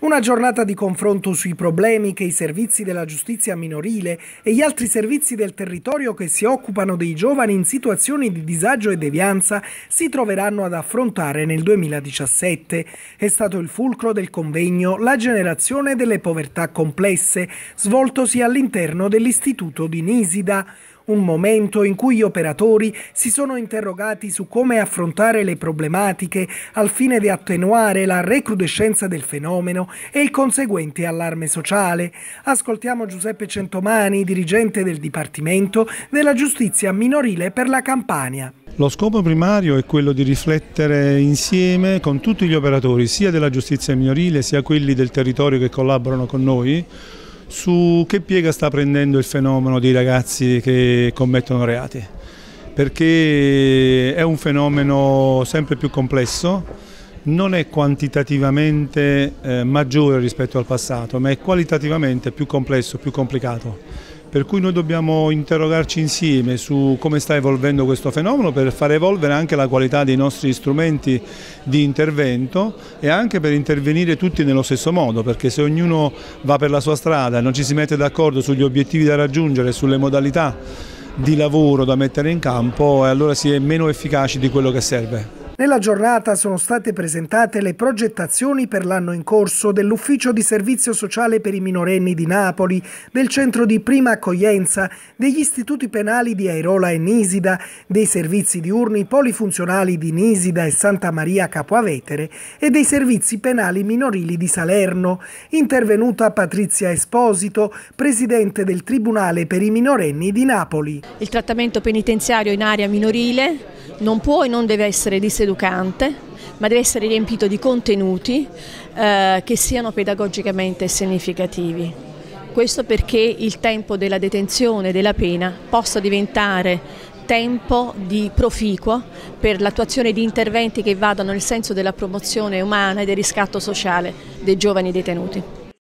Una giornata di confronto sui problemi che i servizi della giustizia minorile e gli altri servizi del territorio che si occupano dei giovani in situazioni di disagio e devianza si troveranno ad affrontare nel 2017. È stato il fulcro del convegno La generazione delle povertà complesse, svoltosi all'interno dell'Istituto di Nisida un momento in cui gli operatori si sono interrogati su come affrontare le problematiche al fine di attenuare la recrudescenza del fenomeno e il conseguente allarme sociale. Ascoltiamo Giuseppe Centomani, dirigente del Dipartimento della Giustizia Minorile per la Campania. Lo scopo primario è quello di riflettere insieme con tutti gli operatori, sia della giustizia minorile sia quelli del territorio che collaborano con noi, su che piega sta prendendo il fenomeno dei ragazzi che commettono reati, perché è un fenomeno sempre più complesso, non è quantitativamente eh, maggiore rispetto al passato, ma è qualitativamente più complesso, più complicato per cui noi dobbiamo interrogarci insieme su come sta evolvendo questo fenomeno per far evolvere anche la qualità dei nostri strumenti di intervento e anche per intervenire tutti nello stesso modo, perché se ognuno va per la sua strada e non ci si mette d'accordo sugli obiettivi da raggiungere, sulle modalità di lavoro da mettere in campo, allora si è meno efficaci di quello che serve. Nella giornata sono state presentate le progettazioni per l'anno in corso dell'Ufficio di Servizio Sociale per i minorenni di Napoli, del Centro di Prima Accoglienza, degli istituti penali di Airola e Nisida, dei servizi diurni polifunzionali di Nisida e Santa Maria Capoavetere e dei servizi penali minorili di Salerno. Intervenuta Patrizia Esposito, presidente del Tribunale per i minorenni di Napoli. Il trattamento penitenziario in area minorile non può e non deve essere di servizio educante, ma deve essere riempito di contenuti eh, che siano pedagogicamente significativi. Questo perché il tempo della detenzione, della pena, possa diventare tempo di proficuo per l'attuazione di interventi che vadano nel senso della promozione umana e del riscatto sociale dei giovani detenuti.